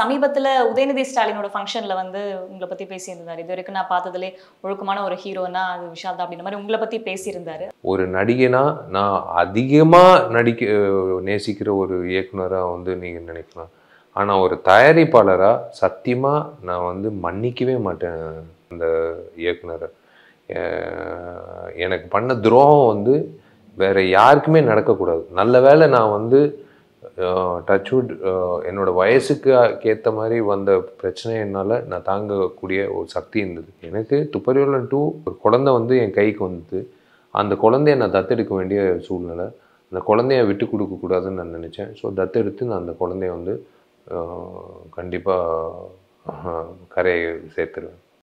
சமீபத்தில் உதயநிதி ஸ்டாலினோட ஃபங்க்ஷனில் வந்து உங்களை பற்றி பேசியிருந்தார் இது வரைக்கும் நான் பார்த்ததுலே ஒழுக்கமான ஒரு ஹீரோனா அது விஷால் தான் அப்படின்ற மாதிரி உங்களை பற்றி பேசியிருந்தார் ஒரு நடிகனா நான் அதிகமாக நடிக்க நேசிக்கிற ஒரு இயக்குனராக வந்து நீங்கள் நினைக்கலாம் ஆனால் ஒரு தயாரிப்பாளராக சத்தியமாக நான் வந்து மன்னிக்கவே மாட்டேன் அந்த இயக்குனரை எனக்கு பண்ண துரோகம் வந்து வேறு யாருக்குமே நடக்கக்கூடாது நல்ல வேலை நான் வந்து டச்வுட் என்னோடய வயசுக்கு ஏற்ற மாதிரி வந்த பிரச்சனை என்னால் நான் தாங்கக்கூடிய ஒரு சக்தி இருந்தது எனக்கு துப்பறிவலன் டூ ஒரு குழந்தை வந்து என் கைக்கு வந்தது அந்த குழந்தைய நான் தத்தெடுக்க வேண்டிய சூழ்நிலை அந்த குழந்தைய விட்டு கொடுக்கக்கூடாதுன்னு நான் நினச்சேன் ஸோ தத்தெடுத்து நான் அந்த குழந்தைய வந்து கண்டிப்பாக கரையை சேர்த்துருவேன்